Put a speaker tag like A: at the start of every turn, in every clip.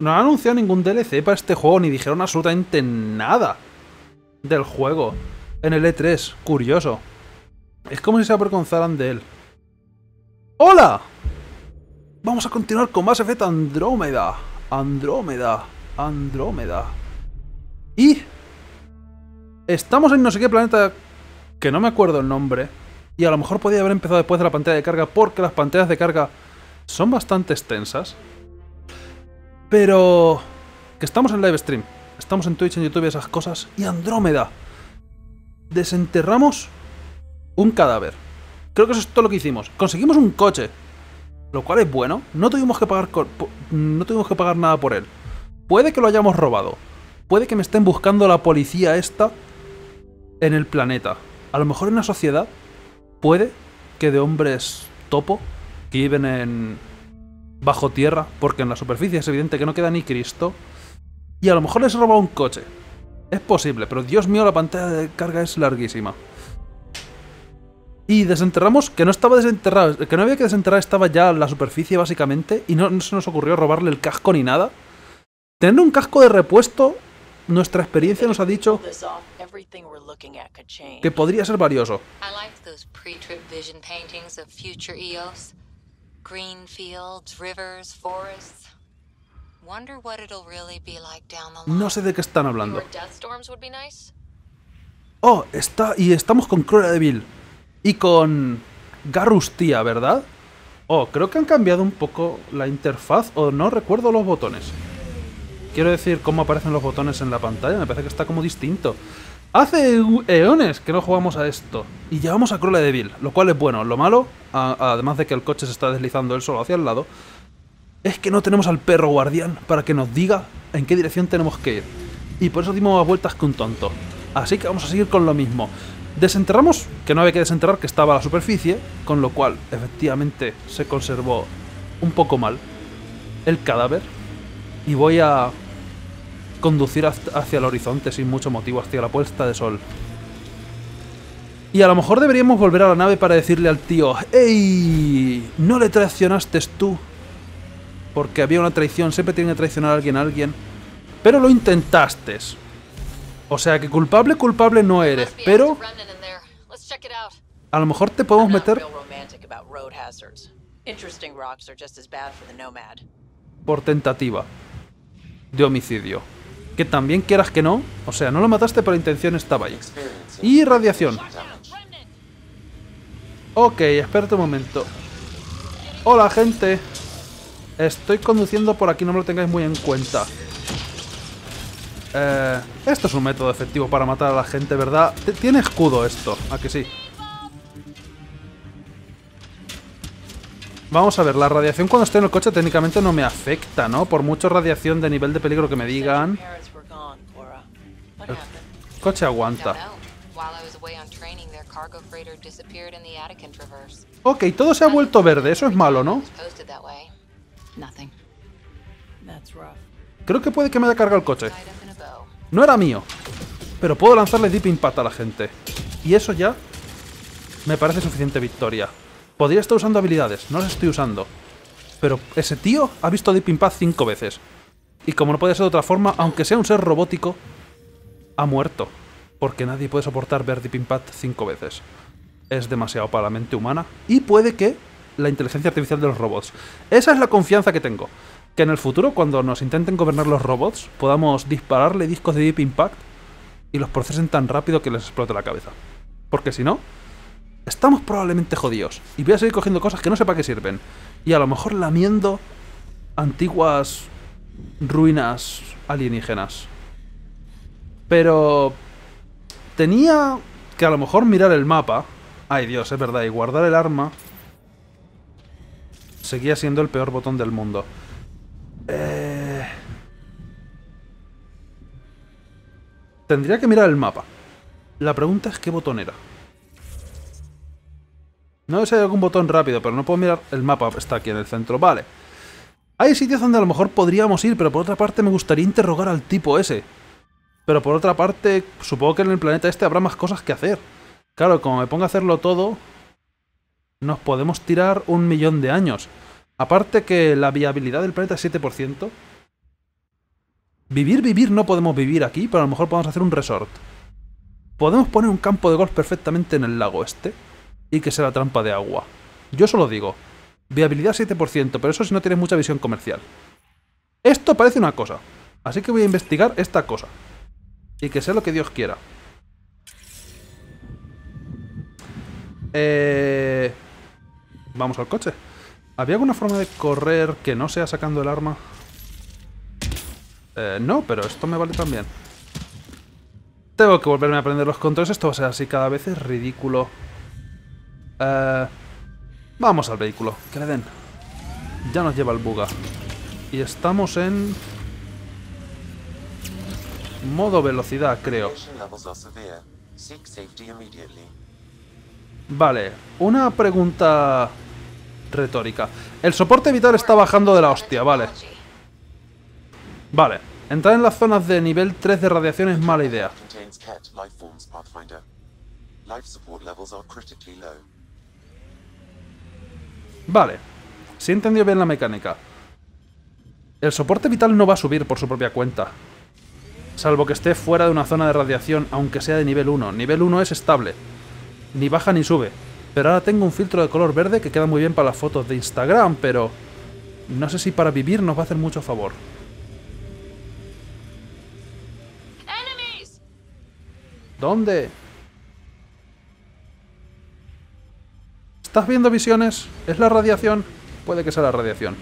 A: no han anunciado ningún DLC para este juego, ni dijeron absolutamente nada del juego en el E3. Curioso. Es como si se avergonzaran de él. ¡Hola! Vamos a continuar con Mass Effect Andrómeda. Andrómeda. Andrómeda. Y... Estamos en no sé qué planeta que no me acuerdo el nombre. Y a lo mejor podía haber empezado después de la pantalla de carga porque las pantallas de carga son bastante extensas. Pero... Que estamos en live stream. Estamos en Twitch, en YouTube, esas cosas. Y Andrómeda. Desenterramos un cadáver. Creo que eso es todo lo que hicimos. Conseguimos un coche. Lo cual es bueno. No tuvimos que pagar, no tuvimos que pagar nada por él. Puede que lo hayamos robado. Puede que me estén buscando la policía esta en el planeta. A lo mejor en la sociedad puede que de hombres topo que viven en bajo tierra, porque en la superficie es evidente que no queda ni Cristo. Y a lo mejor les robado un coche. Es posible, pero Dios mío, la pantalla de carga es larguísima. Y desenterramos, que no estaba desenterrado, que no había que desenterrar, estaba ya en la superficie básicamente, y no, se nos ocurrió robarle el casco ni nada. Tener un casco de repuesto, nuestra experiencia nos ha dicho que podría ser valioso rivers, No sé de qué están hablando. Oh, está y estamos con Cruella de y con Garrustia, ¿verdad? Oh, creo que han cambiado un poco la interfaz o no recuerdo los botones. Quiero decir cómo aparecen los botones en la pantalla, me parece que está como distinto. Hace eones que no jugamos a esto. Y llevamos a Crowley de lo cual es bueno. Lo malo, además de que el coche se está deslizando él solo hacia el lado, es que no tenemos al perro guardián para que nos diga en qué dirección tenemos que ir. Y por eso dimos vueltas que un tonto. Así que vamos a seguir con lo mismo. Desenterramos, que no había que desenterrar, que estaba a la superficie, con lo cual efectivamente se conservó un poco mal el cadáver. Y voy a conducir hacia el horizonte sin mucho motivo, hacia la puesta de sol. Y a lo mejor deberíamos volver a la nave para decirle al tío, ¡Ey! No le traicionaste tú. Porque había una traición, siempre tiene que traicionar a alguien a alguien. Pero lo intentaste. O sea que culpable, culpable no eres, pero... A lo mejor te podemos meter... Por tentativa. De homicidio que también quieras que no, o sea, no lo mataste pero intención estaba ahí. Y radiación. Ok, espérate un momento. Hola, gente. Estoy conduciendo por aquí, no me lo tengáis muy en cuenta. Eh, esto es un método efectivo para matar a la gente, ¿verdad? Tiene escudo esto, ¿a que sí? Vamos a ver, la radiación cuando estoy en el coche técnicamente no me afecta, ¿no? Por mucho radiación de nivel de peligro que me digan... coche aguanta. Ok, todo se ha vuelto verde, eso es malo, ¿no? Creo que puede que me haya cargado el coche. No era mío. Pero puedo lanzarle Deep Impact a la gente. Y eso ya me parece suficiente victoria. Podría estar usando habilidades, no las estoy usando. Pero ese tío ha visto Deep Impact cinco veces. Y como no puede ser de otra forma, aunque sea un ser robótico, ha muerto. Porque nadie puede soportar ver Deep Impact cinco veces. Es demasiado para la mente humana. Y puede que la inteligencia artificial de los robots. Esa es la confianza que tengo. Que en el futuro, cuando nos intenten gobernar los robots, podamos dispararle discos de Deep Impact y los procesen tan rápido que les explote la cabeza. Porque si no, estamos probablemente jodidos. Y voy a seguir cogiendo cosas que no sé para qué sirven. Y a lo mejor lamiendo antiguas ruinas alienígenas. Pero tenía que a lo mejor mirar el mapa. Ay Dios, es verdad. Y guardar el arma seguía siendo el peor botón del mundo. Eh, tendría que mirar el mapa. La pregunta es qué botón era. No sé si hay algún botón rápido, pero no puedo mirar el mapa. Está aquí en el centro. Vale. Hay sitios donde a lo mejor podríamos ir, pero por otra parte me gustaría interrogar al tipo ese. Pero por otra parte, supongo que en el planeta este habrá más cosas que hacer. Claro, como me ponga a hacerlo todo, nos podemos tirar un millón de años. Aparte que la viabilidad del planeta es 7%. Vivir, vivir, no podemos vivir aquí, pero a lo mejor podemos hacer un resort. Podemos poner un campo de golf perfectamente en el lago este y que sea la trampa de agua. Yo solo digo, viabilidad 7%, pero eso si no tienes mucha visión comercial. Esto parece una cosa, así que voy a investigar esta cosa. Y que sea lo que Dios quiera. Eh... Vamos al coche. ¿Había alguna forma de correr que no sea sacando el arma? Eh, no, pero esto me vale también. Tengo que volverme a aprender los controles. Esto va a ser así cada vez. Es ridículo. Eh, vamos al vehículo, que le den. Ya nos lleva el buga. Y estamos en... Modo velocidad, creo. Vale, una pregunta retórica. El soporte vital está bajando de la hostia, vale. Vale, entrar en las zonas de nivel 3 de radiación es mala idea. Vale. Si he entendido bien la mecánica. El soporte vital no va a subir por su propia cuenta. Salvo que esté fuera de una zona de radiación, aunque sea de nivel 1. Nivel 1 es estable. Ni baja ni sube. Pero ahora tengo un filtro de color verde que queda muy bien para las fotos de Instagram, pero... No sé si para vivir nos va a hacer mucho favor. ¿Dónde? ¿Estás viendo visiones? ¿Es la radiación? Puede que sea la radiación.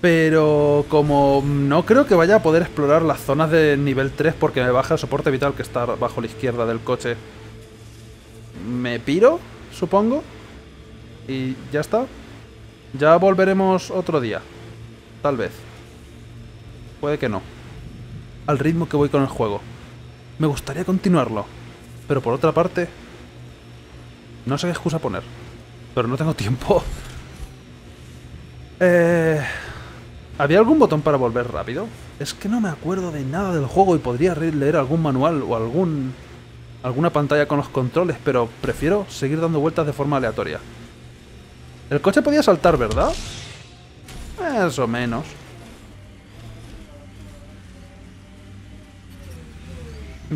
A: Pero como no creo que vaya a poder explorar las zonas de nivel 3 porque me baja el soporte vital que está bajo la izquierda del coche, me piro, supongo. Y ya está. Ya volveremos otro día. Tal vez. Puede que no. Al ritmo que voy con el juego. Me gustaría continuarlo, pero por otra parte... No sé qué excusa poner, pero no tengo tiempo. Eh, ¿Había algún botón para volver rápido? Es que no me acuerdo de nada del juego y podría leer algún manual o algún... alguna pantalla con los controles, pero prefiero seguir dando vueltas de forma aleatoria. El coche podía saltar, ¿verdad? Más o menos.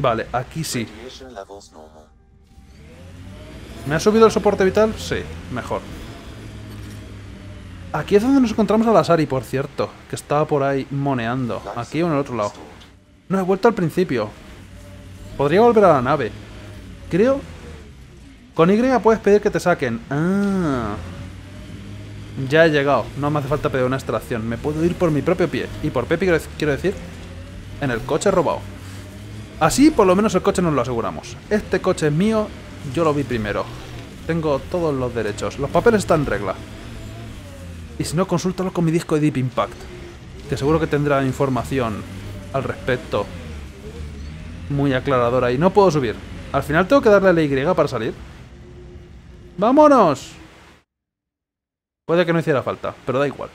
A: Vale, aquí sí. ¿Me ha subido el soporte vital? Sí, mejor. Aquí es donde nos encontramos a la Sari, por cierto, que estaba por ahí moneando. Aquí o en el otro lado. No, he vuelto al principio. Podría volver a la nave. Creo... Con Y puedes pedir que te saquen. Ah. Ya he llegado. No me hace falta pedir una extracción. Me puedo ir por mi propio pie. Y por Pepi quiero decir... En el coche robado. Así por lo menos el coche nos lo aseguramos. Este coche es mío, yo lo vi primero. Tengo todos los derechos, los papeles están en regla. Y si no, consúltalo con mi disco de Deep Impact, Te seguro que tendrá información al respecto muy aclaradora. Y no puedo subir. Al final tengo que darle a la Y para salir. ¡Vámonos! Puede que no hiciera falta, pero da igual.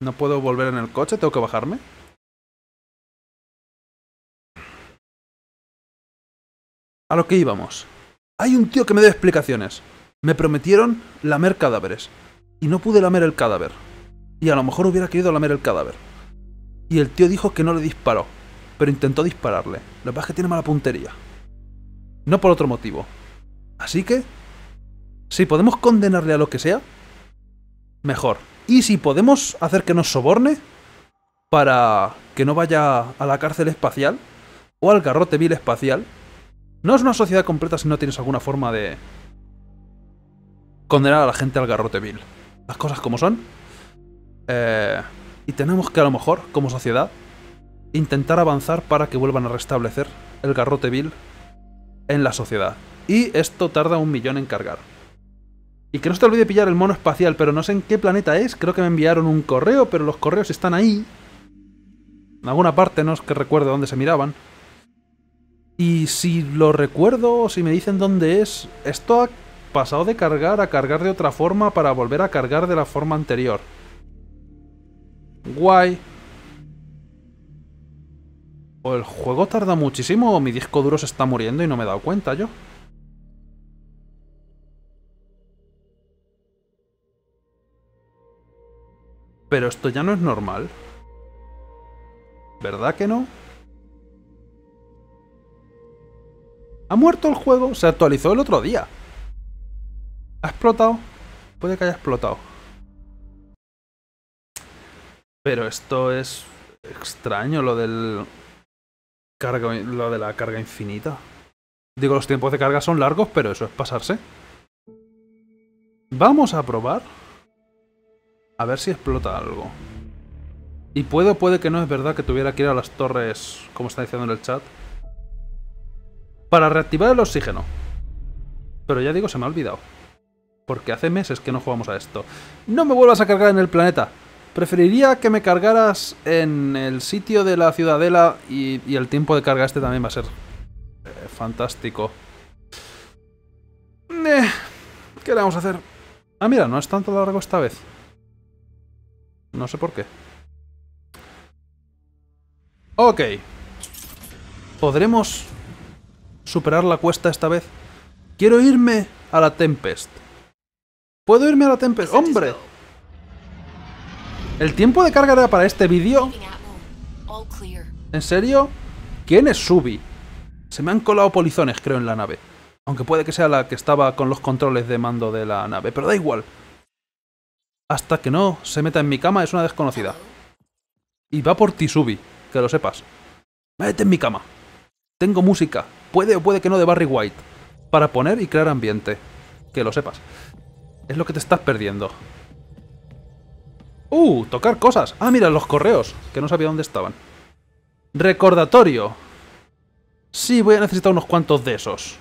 A: No puedo volver en el coche, tengo que bajarme. A lo que íbamos. Hay un tío que me dio explicaciones. Me prometieron lamer cadáveres. Y no pude lamer el cadáver. Y a lo mejor hubiera querido lamer el cadáver. Y el tío dijo que no le disparó. Pero intentó dispararle. Lo que pasa es que tiene mala puntería. No por otro motivo. Así que... Si podemos condenarle a lo que sea, mejor. Y si podemos hacer que nos soborne para que no vaya a la cárcel espacial o al garrote vil espacial, no es una sociedad completa si no tienes alguna forma de condenar a la gente al garrote vil. Las cosas como son. Eh, y tenemos que a lo mejor, como sociedad, intentar avanzar para que vuelvan a restablecer el garrote vil en la sociedad. Y esto tarda un millón en cargar. Y que no se te olvide pillar el mono espacial, pero no sé en qué planeta es. Creo que me enviaron un correo, pero los correos están ahí. En alguna parte, no es que recuerde dónde se miraban. Y si lo recuerdo, o si me dicen dónde es, esto ha pasado de cargar a cargar de otra forma para volver a cargar de la forma anterior. Guay. O el juego tarda muchísimo o mi disco duro se está muriendo y no me he dado cuenta yo. Pero esto ya no es normal. ¿Verdad que no? Ha muerto el juego, se actualizó el otro día. ¿Ha explotado? Puede que haya explotado. Pero esto es extraño, lo del lo de la carga infinita. Digo, los tiempos de carga son largos, pero eso es pasarse. Vamos a probar. A ver si explota algo. Y o puede que no es verdad que tuviera que ir a las torres, como está diciendo en el chat para reactivar el oxígeno. Pero ya digo, se me ha olvidado. Porque hace meses que no jugamos a esto. No me vuelvas a cargar en el planeta. Preferiría que me cargaras en el sitio de la ciudadela y, el tiempo de carga este también va a ser eh, fantástico. Eh, ¿Qué le vamos a hacer? Ah, mira, no es tanto largo esta vez. No sé por qué. Ok. Podremos superar la cuesta esta vez. Quiero irme a la Tempest. ¿Puedo irme a la Tempest? Pues ¡Hombre! ¿El tiempo de carga era para este vídeo? ¿En serio? ¿Quién es Subi? Se me han colado polizones, creo, en la nave. Aunque puede que sea la que estaba con los controles de mando de la nave, pero da igual. Hasta que no se meta en mi cama es una desconocida. Y va por ti, Subi, que lo sepas. Mete en mi cama. Tengo música, puede o puede que no de Barry White, para poner y crear ambiente. Que lo sepas. Es lo que te estás perdiendo. ¡Uh! Tocar cosas. Ah, mira, los correos, que no sabía dónde estaban. Recordatorio. Sí, voy a necesitar unos cuantos de esos.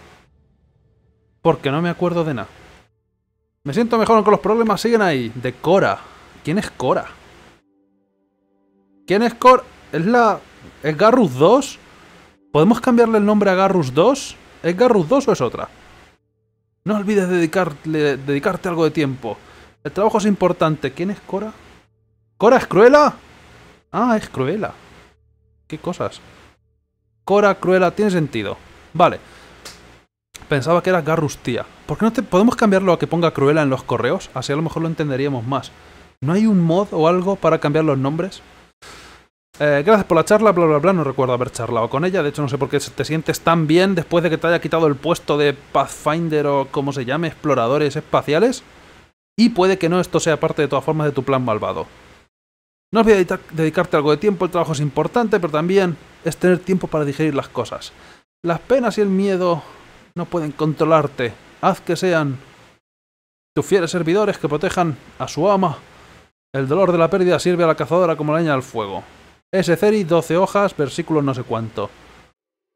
A: Porque no me acuerdo de nada. Me siento mejor aunque los problemas siguen ahí. De Cora. ¿Quién es Cora? ¿Quién es Cora? ¿Es la... ¿Es Garrus 2? ¿Podemos cambiarle el nombre a Garrus 2? ¿Es Garrus 2 o es otra? No olvides dedicarte algo de tiempo. El trabajo es importante. ¿Quién es Cora? ¿Cora es cruela. Ah, es cruela. Qué cosas. Cora, cruela. tiene sentido. Vale. Pensaba que era Garrus tía. ¿Por qué no te podemos cambiarlo a que ponga Cruela en los correos? Así a lo mejor lo entenderíamos más. ¿No hay un mod o algo para cambiar los nombres? Eh, gracias por la charla, bla, bla, bla. No recuerdo haber charlado con ella. De hecho, no sé por qué te sientes tan bien después de que te haya quitado el puesto de Pathfinder o como se llame, exploradores espaciales. Y puede que no esto sea parte de todas formas de tu plan malvado. No os voy dedicarte algo de tiempo, el trabajo es importante, pero también es tener tiempo para digerir las cosas. Las penas y el miedo no pueden controlarte. Haz que sean tus fieles servidores que protejan a su ama. El dolor de la pérdida sirve a la cazadora como leña al fuego. S. y 12 hojas, versículo no sé cuánto.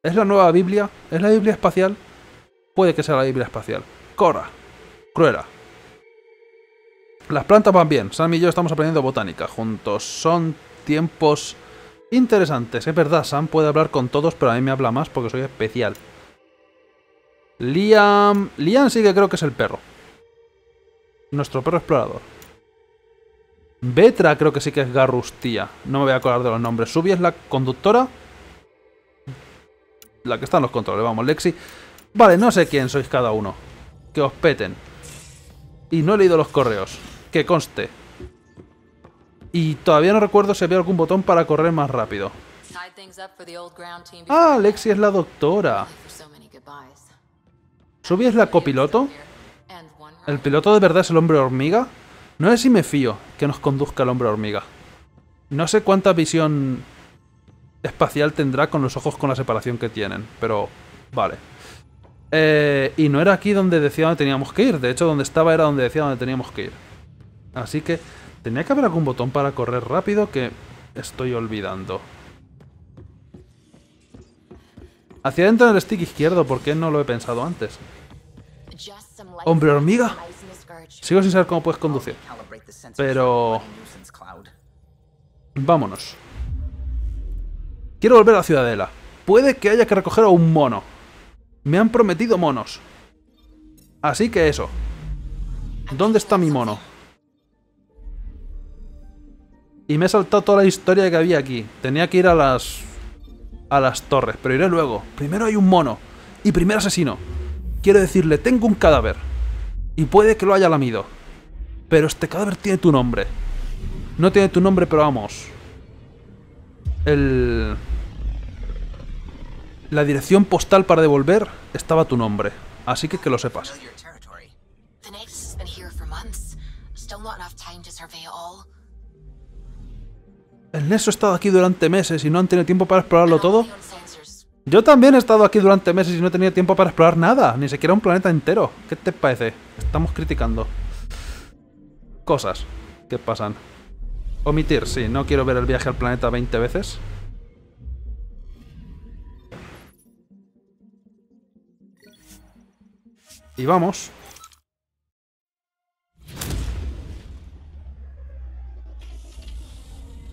A: ¿Es la nueva Biblia? ¿Es la Biblia espacial? Puede que sea la Biblia espacial. Cora. Cruera. Las plantas van bien. Sam y yo estamos aprendiendo botánica. Juntos son tiempos interesantes. Es verdad, Sam puede hablar con todos, pero a mí me habla más porque soy especial. Liam... Liam sí que creo que es el perro. Nuestro perro explorador. Betra creo que sí que es Garrustía. No me voy a acordar de los nombres. Subi es la conductora. La que está en los controles, vamos, Lexi. Vale, no sé quién sois cada uno. Que os peten. Y no he leído los correos. Que conste. Y todavía no recuerdo si había algún botón para correr más rápido. Ah, Lexi es la doctora. Subi es la copiloto. ¿El piloto de verdad es el hombre hormiga? No sé si me fío que nos conduzca el hombre hormiga. No sé cuánta visión espacial tendrá con los ojos con la separación que tienen, pero vale. Eh, y no era aquí donde decía donde teníamos que ir. De hecho, donde estaba era donde decía donde teníamos que ir. Así que tenía que haber algún botón para correr rápido que estoy olvidando. Hacia adentro del stick izquierdo, ¿por qué no lo he pensado antes?
B: ¿Hombre hormiga?
A: Sigo sin saber cómo puedes conducir. Pero... Vámonos. Quiero volver a la ciudadela. Puede que haya que recoger a un mono. Me han prometido monos. Así que eso. ¿Dónde está mi mono? Y me he saltado toda la historia que había aquí. Tenía que ir a las... A las torres, pero iré luego. Primero hay un mono. Y primer asesino. Quiero decirle, tengo un cadáver. Y puede que lo haya lamido. Pero este cadáver tiene tu nombre. No tiene tu nombre, pero vamos. El... La dirección postal para devolver estaba tu nombre. Así que que lo sepas. El Nexo ha estado aquí durante meses y no han tenido tiempo para explorarlo todo. Yo también he estado aquí durante meses y no he tenido tiempo para explorar nada, ni siquiera un planeta entero. ¿Qué te parece? Estamos criticando. Cosas que pasan. Omitir, sí, no quiero ver el viaje al planeta 20 veces. Y vamos.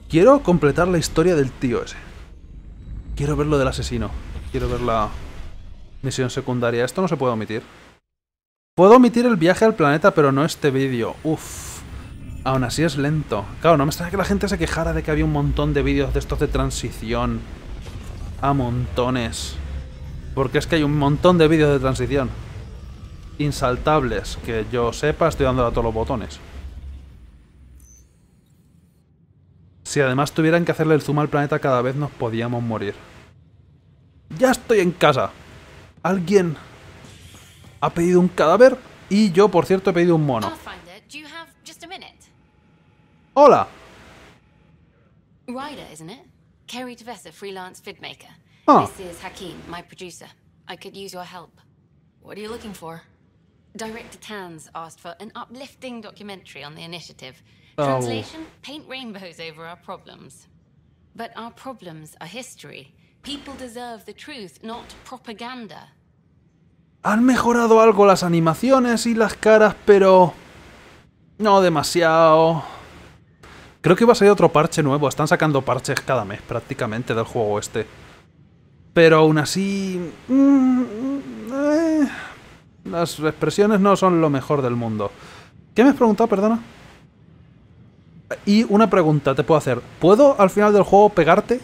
A: Quiero completar la historia del tío ese. Quiero ver lo del asesino. Quiero ver la misión secundaria. Esto no se puede omitir. Puedo omitir el viaje al planeta, pero no este vídeo. Uf. Aún así es lento. Claro, no me extraña que la gente se quejara de que había un montón de vídeos de estos de transición. A montones. Porque es que hay un montón de vídeos de transición. Insaltables. Que yo sepa, estoy dando a todos los botones. Si además tuvieran que hacerle el zoom al planeta cada vez nos podíamos morir. ¡Ya estoy en casa! Alguien ha pedido un cadáver y yo, por cierto, he pedido un mono. ¡Hola!
C: Ryder, isn't it? Kerry Tvesa, freelance filmmaker. Ah. This is Hakeem, my producer. I could use your help. What are you looking for? Director Tans asked for an uplifting documentary on the initiative. Oh. Translation Paint rainbows over our problems. But our problems are history. People deserve the truth, not propaganda.
A: Han mejorado algo las animaciones y las caras, pero... No demasiado. Creo que va a salir otro parche nuevo. Están sacando parches cada mes prácticamente del juego este. Pero aún así... Mm, eh, las expresiones no son lo mejor del mundo. ¿Qué me has preguntado, perdona? Y una pregunta te puedo hacer. ¿Puedo al final del juego pegarte?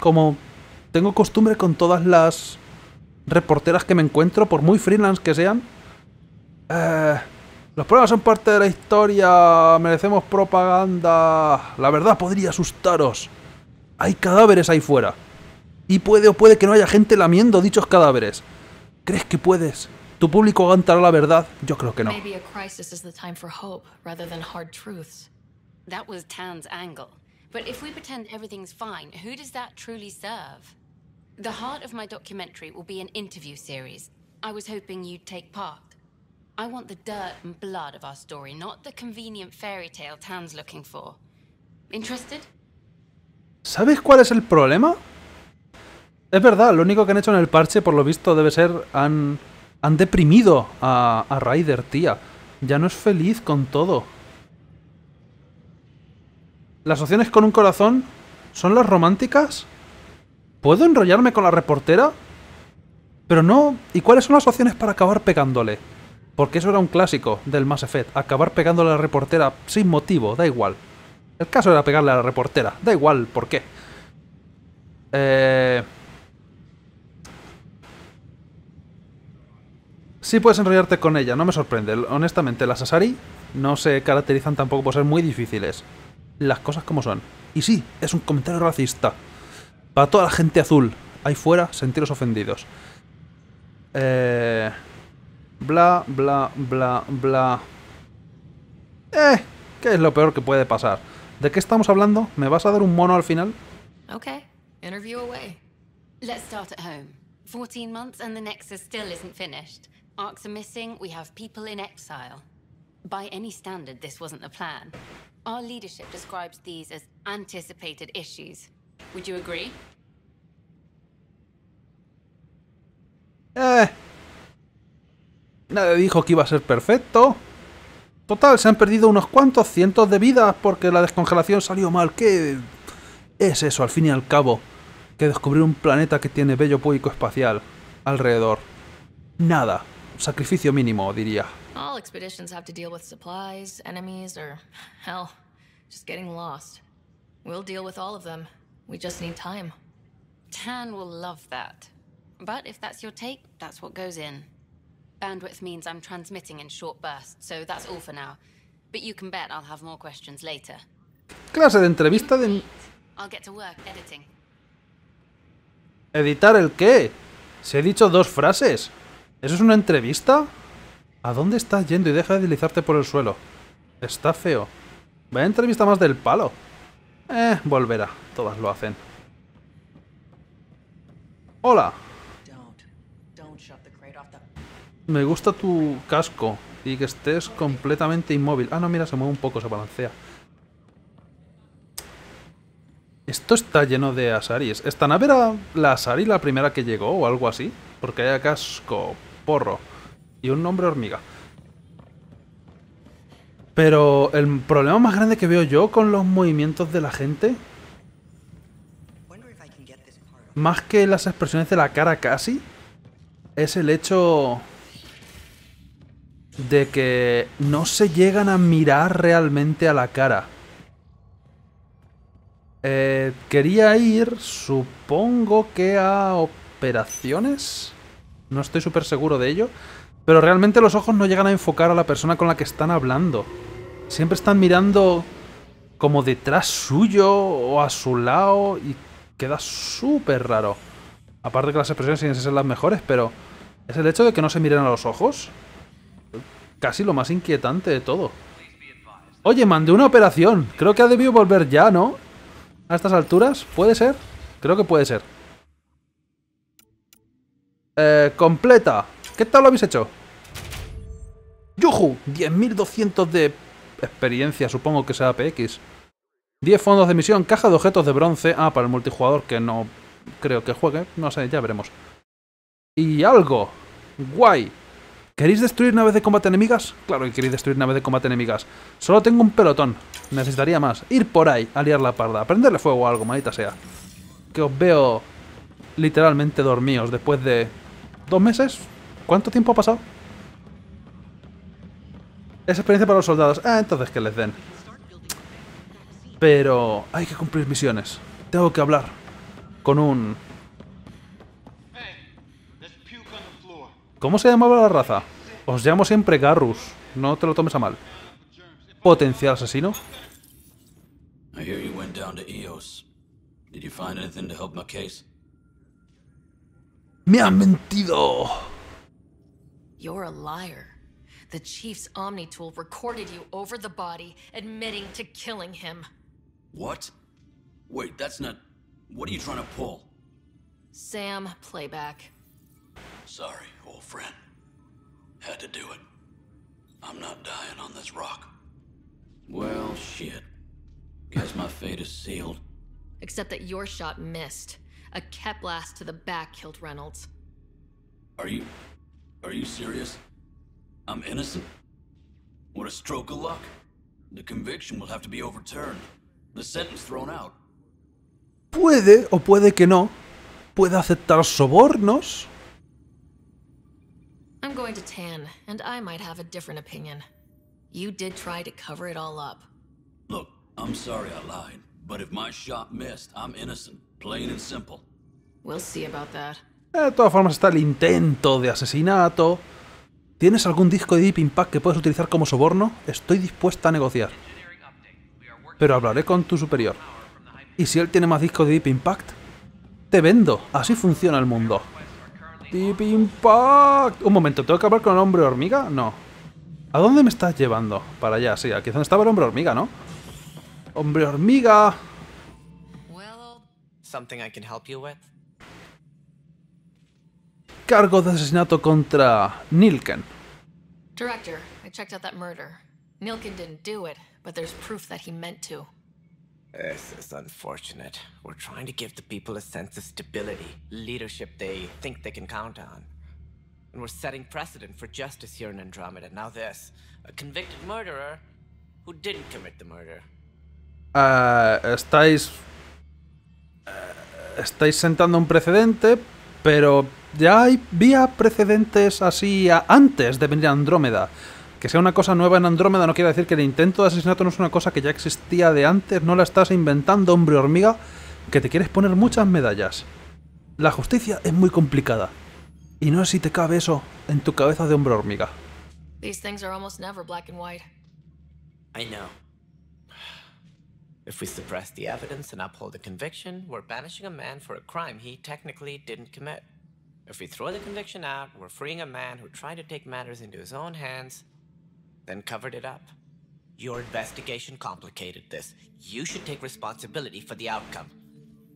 A: Como tengo costumbre con todas las reporteras que me encuentro, por muy freelance que sean. Eh, los problemas son parte de la historia. Merecemos propaganda. La verdad podría asustaros. Hay cadáveres ahí fuera. Y puede o puede que no haya gente lamiendo dichos cadáveres. ¿Crees que puedes? ¿Tu público aguantará la verdad? Yo creo que no.
D: That was Tan's angle. But if we
C: pretend everything's fine, who does that truly serve? The heart of my documentary will be an interview series. I was hoping you'd take part. I want the dirt and blood of our story, not the convenient fairy tale Tan's looking for. Interested?
A: ¿Sabes cuál es el problema? Es verdad, lo único que han hecho en el parche, por lo visto, debe ser han, han deprimido a, a Ryder, tía. Ya no es feliz con todo. ¿Las opciones con un corazón son las románticas? ¿Puedo enrollarme con la reportera? Pero no, ¿y cuáles son las opciones para acabar pegándole? Porque eso era un clásico del Mass Effect, acabar pegándole a la reportera sin motivo, da igual. El caso era pegarle a la reportera, da igual por qué. Eh... Sí puedes enrollarte con ella, no me sorprende. Honestamente, las Asari no se caracterizan tampoco por ser muy difíciles las cosas como son. Y sí, es un comentario racista. Para toda la gente azul, ahí fuera, sentiros ofendidos. Eh, bla, bla, bla, bla. Eh, ¿qué es lo peor que puede pasar? ¿De qué estamos hablando? ¿Me vas a dar un mono al final?
C: Okay, interview away. Let's start at home. 14 months and the Nexus still isn't finished. Arcs are missing, we have people in exile. By any standard, this wasn't the plan. Our leadership describes these as anticipated issues. Would you agree?
A: Eh. Nadie dijo que iba a ser perfecto. Total, se han perdido unos cuantos cientos de vidas porque la descongelación salió mal. ¿Qué es eso, al fin y al cabo? Que descubrir un planeta que tiene bello público espacial alrededor. Nada. Sacrificio mínimo, diría.
D: All expeditions have to deal with supplies, enemies, or hell, just getting lost. We'll deal with all of them. We just need time. Tan will love that. But if
C: that's your take, that's what goes in. Bandwidth means I'm transmitting in short bursts, so that's all for now. But you can bet I'll have more questions later.
A: Clase de entrevista de...
C: I'll get to work editing.
A: ¿Editar el qué? Se he dicho dos frases. ¿Eso es una entrevista? ¿A dónde estás yendo? Y deja de deslizarte por el suelo. Está feo. a entrevista más del palo. Eh, volverá. Todas lo hacen. ¡Hola! Me gusta tu casco y que estés completamente inmóvil. Ah, no, mira, se mueve un poco, se balancea. Esto está lleno de asaris. ¿Esta nave era la asari la primera que llegó o algo así? Porque hay casco, porro y un nombre hormiga. Pero el problema más grande que veo yo con los movimientos de la gente, más que las expresiones de la cara casi, es el hecho de que no se llegan a mirar realmente a la cara. Eh, quería ir, supongo que a operaciones. No estoy súper seguro de ello. Pero realmente los ojos no llegan a enfocar a la persona con la que están hablando. Siempre están mirando como detrás suyo o a su lado y queda súper raro. Aparte que las expresiones que ser las mejores, pero es el hecho de que no se miren a los ojos. Casi lo más inquietante de todo. Oye, mandé una operación. Creo que ha debido volver ya, ¿no? A estas alturas. ¿Puede ser? Creo que puede ser. Eh, completa. ¿Qué tal lo habéis hecho? ¡Yuju! 10.200 de experiencia, supongo que sea APX. 10 fondos de misión, caja de objetos de bronce. Ah, para el multijugador que no creo que juegue. No sé, ya veremos. Y algo. Guay. ¿Queréis destruir naves de combate enemigas? Claro que queréis destruir naves de combate enemigas. Solo tengo un pelotón. Necesitaría más. Ir por ahí, aliar la parda. Prenderle fuego o algo, maldita sea. Que os veo literalmente dormidos después de... ¿Dos meses? ¿Cuánto tiempo ha pasado? Es experiencia para los soldados. Ah, entonces que les den. Pero hay que cumplir misiones. Tengo que hablar con un... ¿Cómo se llamaba la raza? Os llamo siempre Garrus. No te lo tomes a mal. Potencial asesino. ¡Me han
E: mentido!
D: You're a liar. The Chief's Omni tool recorded you over the body, admitting to killing him.
E: What? Wait, that's not... What are you trying to pull?
D: Sam, playback.
E: Sorry, old friend. Had to do it. I'm not dying on this rock. Well, shit. Guess my fate is sealed.
D: Except that your shot missed. A Kep blast to the back killed Reynolds.
E: Are you... Are you serious? I'm innocent? What a stroke of luck. The conviction will have to be overturned. The sentence thrown out.
A: Puede o puede que no. Puede aceptar sobornos.
D: I'm going to Tan, and I might have a different opinion. You did try to cover it all up.
E: Look, I'm sorry I lied, but if my shot missed, I'm innocent, plain and simple.
D: We'll see about that.
A: Eh, de todas formas está el intento de asesinato. ¿Tienes algún disco de Deep Impact que puedes utilizar como soborno? Estoy dispuesta a negociar. Pero hablaré con tu superior. Y si él tiene más discos de Deep Impact, te vendo. Así funciona el mundo. Deep Impact. Un momento, ¿tengo que hablar con el hombre hormiga? No. ¿A dónde me estás llevando? Para allá, sí. Aquí es donde estaba el hombre hormiga, ¿no? ¡Hombre hormiga!
B: help with
A: cargos de asesinato contra Nilken.
D: Director, I checked out that murder. Nilken didn't do it, but there's proof that he meant to.
B: This is unfortunate. We're trying to give the people a sense of stability, leadership they think they can count on. And we're setting precedent for justice here in Andromeda. Now this, a convicted murderer who didn't commit the murder.
A: Uh, estáis... Uh, estáis sentando un precedente, pero ya había precedentes así antes de venir a Andrómeda. Que sea una cosa nueva en Andrómeda no quiere decir que el intento de asesinato no es una cosa que ya existía de antes, no la estás inventando, hombre hormiga, que te quieres poner muchas medallas. La justicia es muy complicada. Y no sé si te cabe eso en tu cabeza de hombre hormiga.
B: If we throw the conviction out, we're freeing a man who tried to take matters into his own hands, then covered it up. Your investigation complicated this. You should take responsibility for the outcome.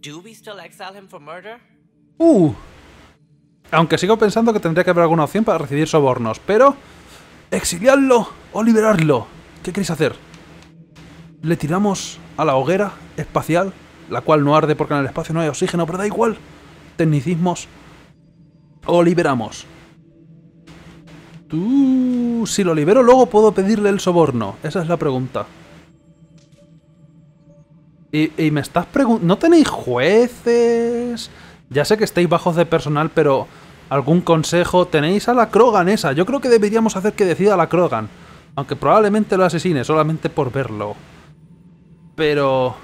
B: Do we still exile him for murder?
A: Uh. Aunque sigo pensando que tendría que haber alguna opción para recibir sobornos, pero... ¿Exiliarlo o liberarlo? ¿Qué queréis hacer? ¿Le tiramos a la hoguera espacial, la cual no arde porque en el espacio no hay oxígeno, pero da igual? Tecnicismos o liberamos. Tú, si lo libero luego puedo pedirle el soborno. Esa es la pregunta. Y, me estás preguntando... ¿No tenéis jueces? Ya sé que estáis bajos de personal, pero... ¿Algún consejo? Tenéis a la Krogan esa. Yo creo que deberíamos hacer que decida a la Krogan. Aunque probablemente lo asesine solamente por verlo. Pero...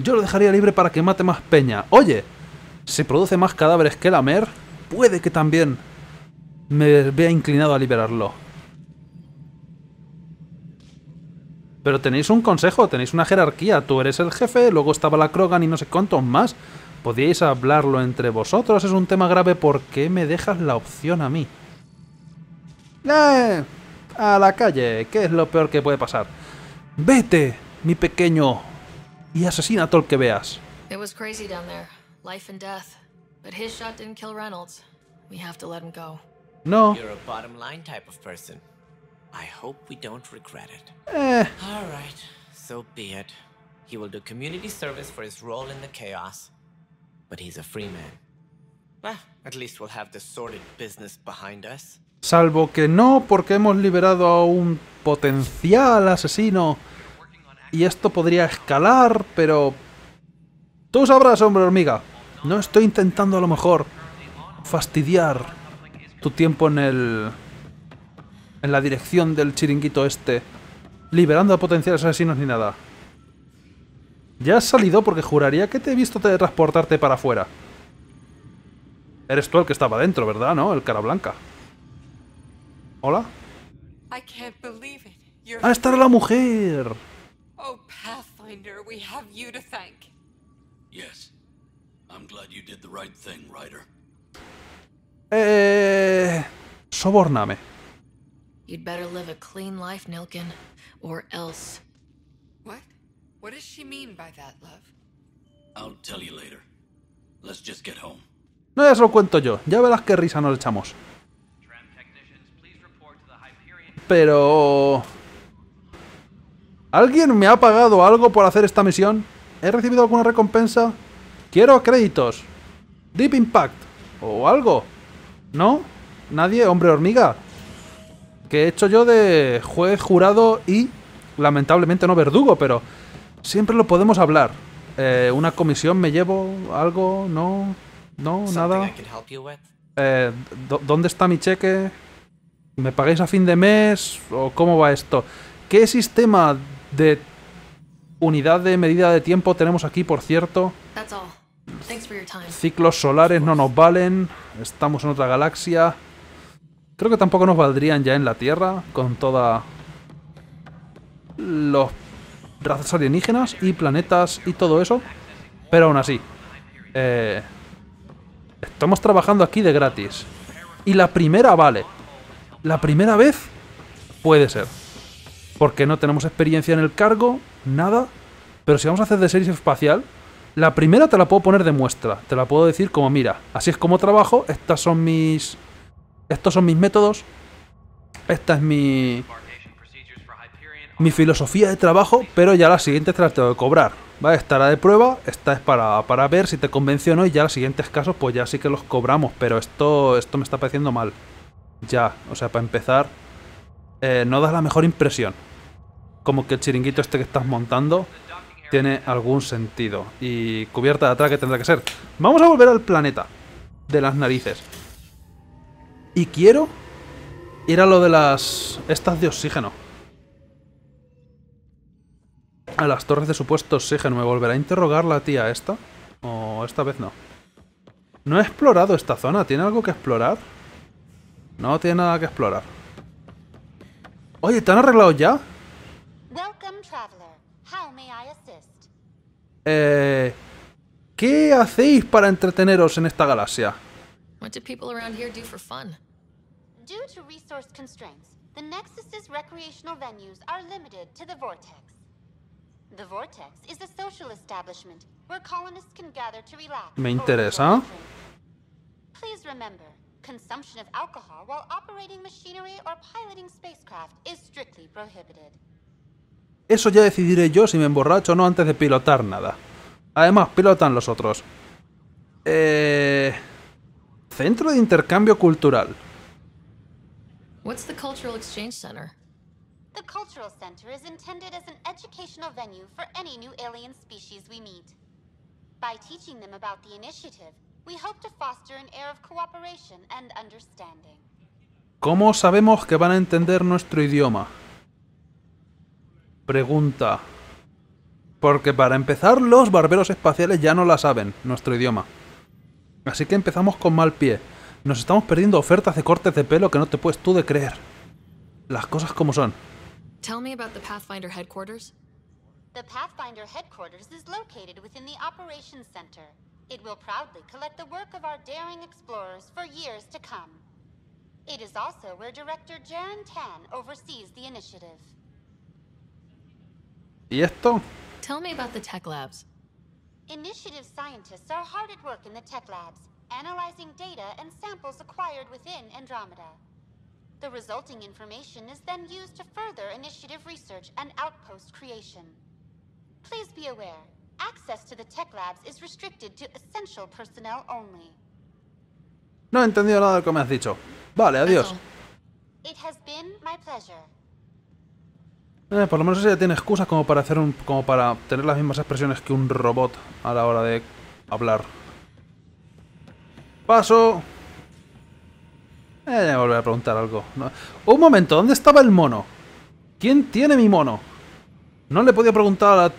A: Yo lo dejaría libre para que mate más peña. Oye, si produce más cadáveres que la mer, puede que también me vea inclinado a liberarlo. Pero tenéis un consejo, tenéis una jerarquía. Tú eres el jefe, luego estaba la Krogan y no sé cuántos más. Podíais hablarlo entre vosotros, es un tema grave. ¿Por qué me dejas la opción a mí? A la calle, ¿qué es lo peor que puede pasar? ¡Vete, mi pequeño y asesina a todo el que veas.
D: It was crazy down there, life and death. But his shot didn't kill Reynolds. We have to let him go.
A: No. You're a
B: bottom line type of person. I hope we don't regret it. Eh. All right, so be it. He will do community service for his role in the chaos, but he's a free man. Well, at least we'll have this sordid business behind us.
A: Salvo que no, porque hemos liberado a un potencial asesino y esto podría escalar, pero... Tú sabrás, hombre hormiga. No estoy intentando a lo mejor fastidiar tu tiempo en el... En la dirección del chiringuito este. Liberando a potenciales asesinos ni nada. Ya has salido porque juraría que te he visto transportarte para afuera. Eres tú el que estaba dentro, ¿verdad? ¿No? El cara blanca. ¿Hola? ¡Ah, estar la mujer!
E: we have you to thank. Yes. I'm glad you did the right thing, Ryder.
A: Eh, soborname.
D: You'd better live a clean life, Nilkin, or else.
E: What? What does she mean by that, love? I'll tell you
A: later. Let's just get home. No les lo cuento yo. Ya verás qué risa nos echamos. Pero... ¿Alguien me ha pagado algo por hacer esta misión? ¿He recibido alguna recompensa? Quiero créditos. Deep Impact. O algo. ¿No? ¿Nadie? Hombre hormiga. ¿Qué he hecho yo de juez, jurado y, lamentablemente, no verdugo, pero siempre lo podemos hablar. Eh, ¿Una comisión me llevo? ¿Algo? ¿No? ¿No? ¿Nada? Eh, ¿Dónde está mi cheque? ¿Me pagáis a fin de mes? ¿O cómo va esto? ¿Qué sistema de unidad de medida de tiempo tenemos aquí, por cierto. Ciclos solares no nos valen. Estamos en otra galaxia. Creo que tampoco nos valdrían ya en la Tierra, con toda... los razas alienígenas y planetas y todo eso. Pero aún así, eh, estamos trabajando aquí de gratis. Y la primera vale. La primera vez puede ser porque no tenemos experiencia en el cargo, nada. Pero si vamos a hacer de series espacial, la primera te la puedo poner de muestra. Te la puedo decir como, mira, así es como trabajo, estas son mis... Estos son mis métodos. Esta es mi... Mi filosofía de trabajo, pero ya la siguiente te la tengo que cobrar. ¿Vale? Esta de prueba, esta es para, ver si te convenciono y ya los siguientes casos pues ya sí que los cobramos, pero esto, esto me está pareciendo mal. Ya, o sea, para empezar, eh, no das la mejor impresión. Como que el chiringuito este que estás montando tiene algún sentido. Y cubierta de atrás que tendrá que ser. Vamos a volver al planeta de las narices. Y quiero ir a lo de las... estas de oxígeno. A las torres de supuesto oxígeno. ¿Me volverá a interrogar la tía esta? ¿O esta vez no? No he explorado esta zona. ¿Tiene algo que explorar? No tiene nada que explorar. Oye, ¿están arreglados ya? Eh, ¿Qué hacéis para entreteneros en esta galaxia?
F: What do people around here do for fun? Due to resource constraints, the Nexus's recreational venues are limited to the Vortex. The Vortex is a social establishment where colonists can gather to
A: relax. Me interesa. Please remember,
F: Consumption of alcohol while operating machinery or piloting spacecraft
A: is strictly prohibited. Eso ya decidiré yo si me emborracho o no antes de pilotar nada. Además, pilotan los otros. Eh... Centro de intercambio cultural.
F: What's the Cultural Exchange Center? The Cultural Center is intended as an educational venue for any new alien species we meet. By teaching them about the initiative, We hope to foster an air of cooperation
A: and understanding. ¿Cómo sabemos que van a entender nuestro idioma? Pregunta. Porque para empezar, los barberos espaciales ya no la saben, nuestro idioma. Así que empezamos con mal pie. Nos estamos perdiendo ofertas de cortes de pelo que no te puedes tú de creer. Las cosas como son.
D: Tell me about the Pathfinder headquarters.
F: The Pathfinder headquarters is located within the operations center. It will proudly collect the work of our daring explorers for years to come. It is also where director Jaren Tan oversees the initiative.
A: ¿Y
D: esto? Tell me about the tech labs.
F: Initiative scientists are hard at work in the tech labs, analyzing data and samples acquired within Andromeda. The resulting information is then used to further initiative research and outpost creation. Please be aware,
A: No he entendido nada de lo que me has dicho. Vale, adiós. Eh, por lo menos ella tiene excusas como para hacer un, como para tener las mismas expresiones que un robot a la hora de hablar. Paso. Eh, ya me a preguntar algo. Un momento, ¿dónde estaba el mono? ¿Quién tiene mi mono? No le podía preguntar a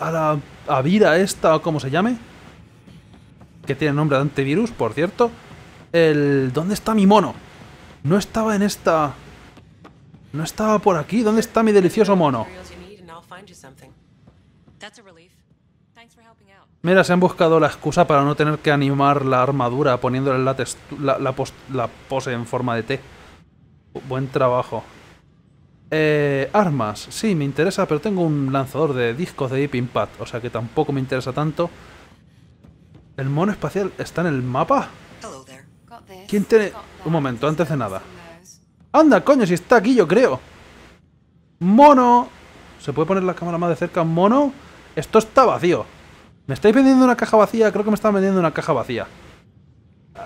A: a la a vida esta o como se llame, que tiene nombre de antivirus, por cierto, el... ¿Dónde está mi mono? No estaba en esta... No estaba por aquí. ¿Dónde está mi delicioso mono? Mira, se han buscado la excusa para no tener que animar la armadura poniéndole la, la, la pose en forma de T. Buen trabajo. Eh, armas, sí, me interesa, pero tengo un lanzador de discos de Deep Impact, o sea que tampoco me interesa tanto. ¿El mono espacial está en el mapa? ¿Quién tiene...? Un momento, antes de nada. ¡Anda, coño, si está aquí, yo creo! ¡Mono! ¿Se puede poner la cámara más de cerca? ¡Mono! Esto está vacío. ¿Me estáis vendiendo una caja vacía? Creo que me están vendiendo una caja vacía.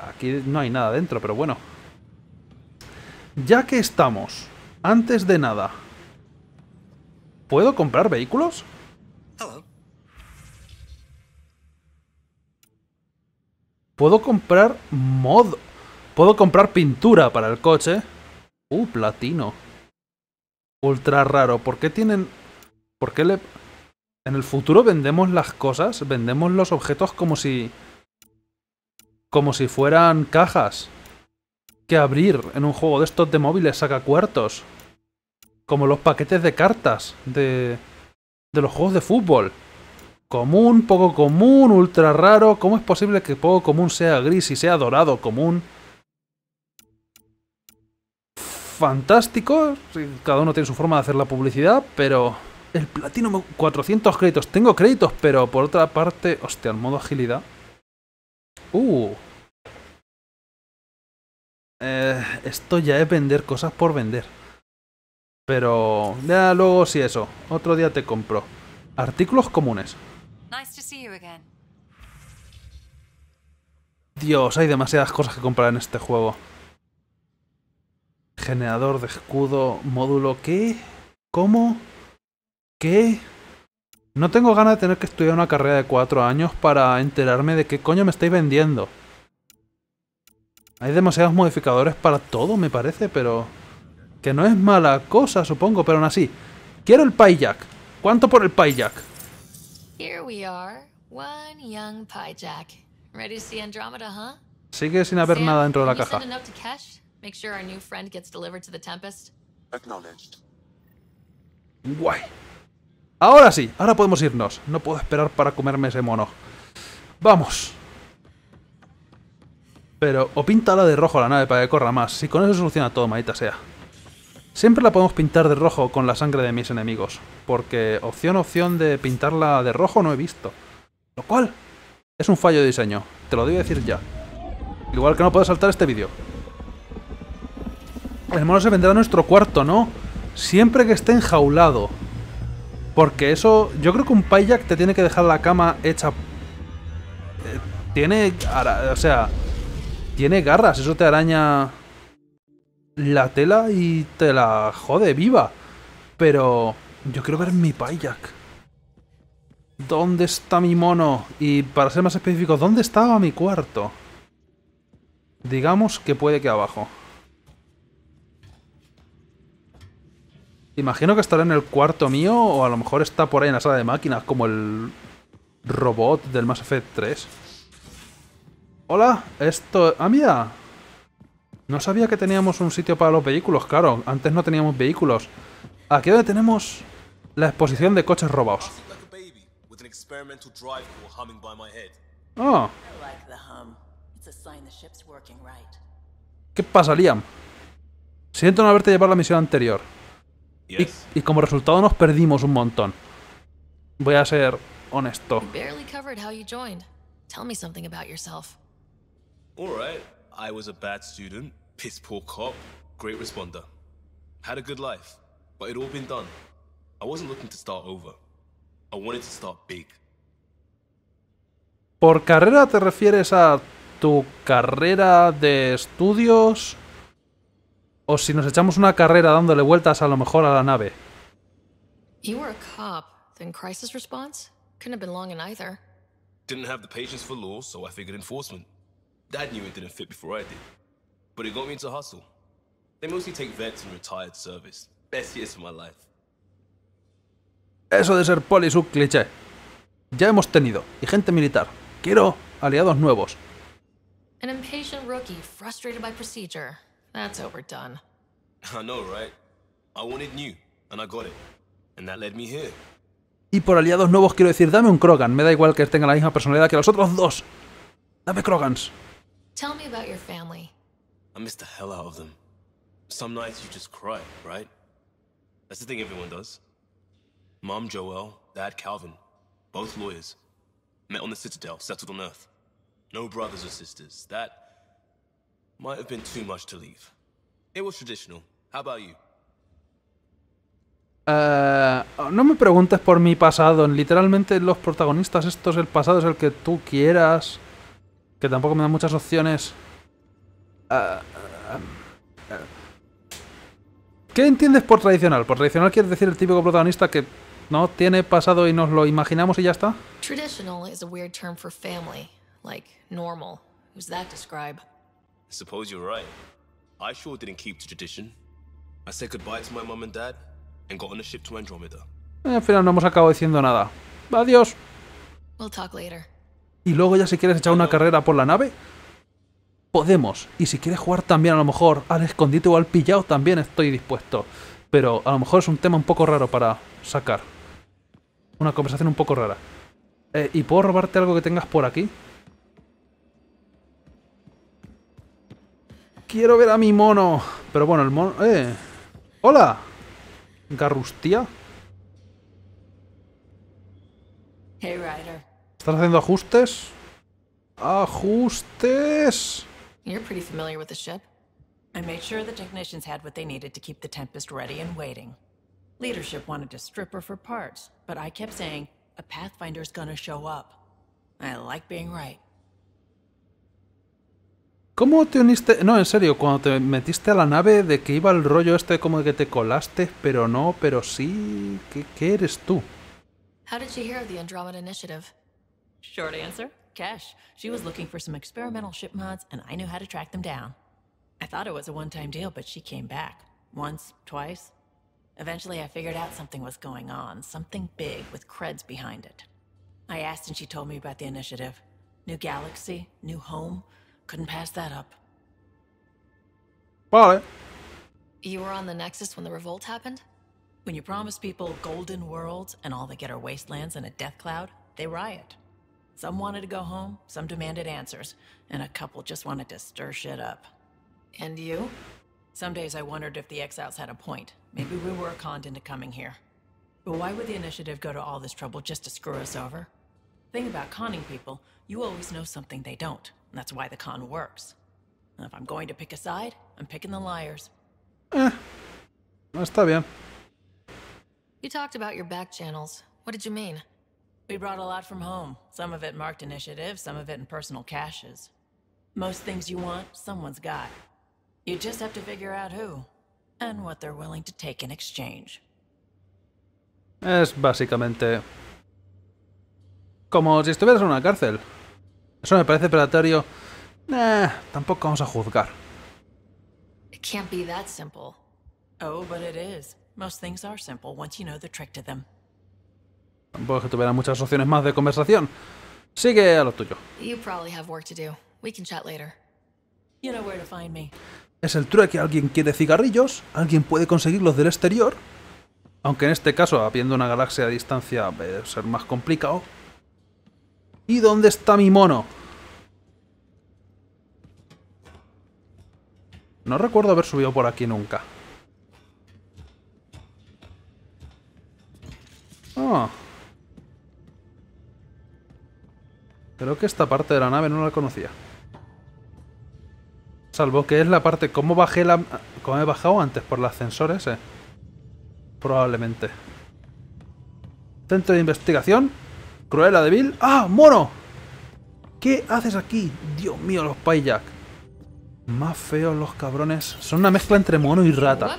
A: Aquí no hay nada dentro, pero bueno. Ya que estamos... Antes de nada, ¿puedo comprar vehículos? Puedo comprar mod. Puedo comprar pintura para el coche. Uh, platino. Ultra raro. ¿Por qué tienen...? ¿Por qué le...? En el futuro vendemos las cosas, vendemos los objetos como si... Como si fueran cajas que abrir en un juego de estos de móviles saca cuartos. Como los paquetes de cartas de, de los juegos de fútbol. Común, poco común, ultra raro. ¿Cómo es posible que poco común sea gris y sea dorado común? Fantástico. Cada uno tiene su forma de hacer la publicidad, pero... El platino... 400 créditos. Tengo créditos, pero por otra parte... Hostia, el modo agilidad. Uh, eh, esto ya es vender cosas por vender. Pero ya luego sí eso. Otro día te compro. Artículos comunes. Dios, hay demasiadas cosas que comprar en este juego. Generador de escudo, módulo, ¿qué? ¿Cómo? ¿Qué? No tengo ganas de tener que estudiar una carrera de cuatro años para enterarme de qué coño me estáis vendiendo. Hay demasiados modificadores para todo, me parece, pero... Que no es mala cosa, supongo, pero aún así. Quiero el pie jack. ¿Cuánto por el pie jack? Sigue sin haber nada dentro de la caja. Guay. Ahora sí, ahora podemos irnos. No puedo esperar para comerme ese mono. Vamos. Pero, o píntala de rojo la nave para que corra más, si con eso soluciona todo, maldita sea. Siempre la podemos pintar de rojo con la sangre de mis enemigos, porque opción opción de pintarla de rojo no he visto. Lo cual es un fallo de diseño, te lo debo decir ya. Igual que no puedo saltar este vídeo. El mono se vendrá a nuestro cuarto, ¿no? Siempre que esté enjaulado. Porque eso... Yo creo que un PyJack te tiene que dejar la cama hecha... Eh, tiene... O sea... Tiene garras, eso te araña la tela y te la jode viva. Pero yo quiero ver mi payak. ¿Dónde está mi mono? Y para ser más específico, ¿dónde estaba mi cuarto? Digamos que puede que abajo. Imagino que estará en el cuarto mío o a lo mejor está por ahí en la sala de máquinas como el robot del Mass Effect 3. Hola, esto... ¡Ah, mira! No sabía que teníamos un sitio para los vehículos, claro. Antes no teníamos vehículos. Aquí donde tenemos la exposición de coches robados. Oh. ¿Qué pasa, Liam? Siento no haberte llevado la misión anterior. Y, y, como resultado nos perdimos un montón. Voy a ser honesto.
G: All right, I was a bad student, piss poor cop, great responder. Had a good life, but it all been done. I wasn't looking to start over. I wanted to start big.
A: ¿Por carrera te refieres a tu carrera de estudios? ¿O si nos echamos una carrera dándole vueltas a lo mejor a la nave?
D: You were a cop, then crisis response? Couldn't have been long in either.
G: Didn't have the patience for law, so I figured enforcement. Dad knew it didn't fit before I did, but it got me into hustle. They mostly take vets and retired service. Best years of my life.
A: Eso de ser poli es un cliché. Ya hemos tenido, y gente militar. Quiero aliados nuevos.
D: An impatient rookie, frustrated by procedure. That's overdone.
G: I know, right? I wanted new, and I got it. And that led me here.
A: Y por aliados nuevos quiero decir, dame un Krogan. Me da igual que tenga la misma personalidad que los otros dos. Dame Krogans.
D: Tell me about your family.
G: I miss the hell out of them. Some nights you just cry, right? That's the thing everyone does. Mom Joelle, Dad Calvin, both lawyers. Met on the Citadel, settled on Earth. No brothers or sisters. That might have been too much to leave. It was traditional. How about you?
A: Uh, no me preguntes por mi pasado. Literalmente los protagonistas, esto es el pasado, es el que tú quieras. Que tampoco me dan muchas opciones. Ah, ah, ah. ¿Qué entiendes por tradicional? Por tradicional quiere decir el típico protagonista que no tiene pasado y nos lo imaginamos y ya está.
D: Traditional is a weird term for family, like normal.
A: Who's that describe?
G: Suppose you're right. I sure didn't keep the tradition. I said goodbye to my mom and dad and got on a ship to Andromeda.
A: Eh, al final no hemos acabado diciendo nada. Adiós.
D: We'll talk later
A: y luego ya si quieres echar una carrera por la nave, podemos. Y si quieres jugar también a lo mejor al escondite o al pillado, también estoy dispuesto. Pero a lo mejor es un tema un poco raro para sacar. Una conversación un poco rara. Eh, ¿Y puedo robarte algo que tengas por aquí? Quiero ver a mi mono. Pero bueno, el mono... ¡Eh! ¡Hola! Garrustia
H: Hey, Ryder.
A: ¿Estás haciendo ajustes? Ajustes.
H: You're pretty familiar with the ship. I made sure the technicians had what they needed to keep the Tempest ready and waiting. Leadership wanted to strip her for parts, but I kept saying, a Pathfinder's gonna show up. I like being right.
A: ¿Cómo te uniste? No, en serio, cuando te metiste a la nave de que iba el rollo este como de que te colaste, pero no, pero sí. ¿Qué, qué eres tú?
H: How did you hear of the Andromeda Initiative? Short answer cash. She was looking for some experimental ship mods, and I knew how to track them down. I thought it was a one time deal, but she came back. Once, twice. Eventually, I figured out something was going on, something big with creds behind it. I asked, and she told me about the initiative. New galaxy, new home. Couldn't pass that up. it. You were on the Nexus when the revolt happened? When you promise people golden worlds and all they get are wastelands and a death cloud, they riot. Some wanted to go home, some demanded answers, and a couple just wanted to stir shit up. And you? Some days I wondered if the exiles had a point. Maybe we were conned into coming here. But why would the Initiative go to all this trouble just to screw us over? Thing about conning people, you always know something they don't. and that's why the con works. And if I'm going to pick a side, I'm picking the liars. Eh. No está bien. You talked about your back channels. What did you mean? We brought a lot from home. Some of it marked initiative, some of it in personal caches. Most things you want, someone's got. You just have to figure out who and what they're willing to take in exchange.
A: Es básicamente como si estuvieras en una cárcel. Eso me parece predatorio. Nah, eh, tampoco vamos a juzgar.
D: It can't be that simple.
H: Oh, but it is. Most things are simple once you know the trick to them.
A: Tampoco es que tuviera muchas opciones más de conversación. Sigue a lo tuyo. Es el que Alguien quiere cigarrillos, alguien puede conseguirlos del exterior. Aunque en este caso, habiendo una galaxia a distancia, debe ser más complicado. ¿Y dónde está mi mono? No recuerdo haber subido por aquí nunca. Ah. Creo que esta parte de la nave no la conocía. Salvo que es la parte... ¿Cómo bajé la... ¿Cómo he bajado antes? ¿Por el ascensor ese? Probablemente. Centro de investigación. ¿Cruela, de Vil. ¡Ah, mono! ¿Qué haces aquí? Dios mío, los Payjack. Más feos los cabrones. Son una mezcla entre mono y rata.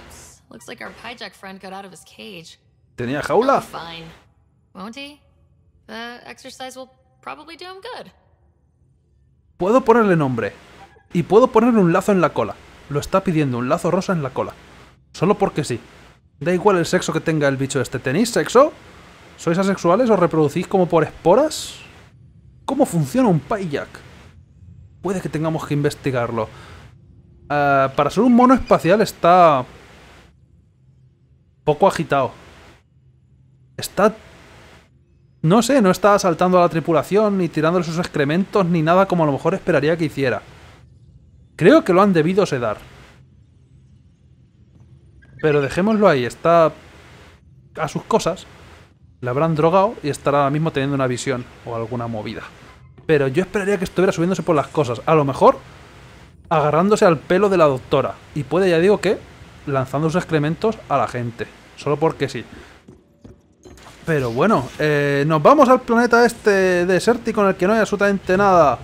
A: ¿Tenía jaula? Puedo ponerle nombre. Y puedo ponerle un lazo en la cola. Lo está pidiendo un lazo rosa en la cola. Solo porque sí. Da igual el sexo que tenga el bicho este. ¿Tenéis sexo? ¿Sois asexuales? o reproducís como por esporas? ¿Cómo funciona un payjack? Puede que tengamos que investigarlo. Eh, para ser un mono espacial está... Poco agitado. Está no sé, no está asaltando a la tripulación, ni tirándole sus excrementos, ni nada como a lo mejor esperaría que hiciera. Creo que lo han debido sedar. Pero dejémoslo ahí, está a sus cosas. le habrán drogado y estará ahora mismo teniendo una visión o alguna movida. Pero yo esperaría que estuviera subiéndose por las cosas. A lo mejor agarrándose al pelo de la doctora. Y puede, ya digo que, lanzando sus excrementos a la gente. Solo porque sí. Pero bueno, eh, nos vamos al planeta este desértico en el que no hay absolutamente nada.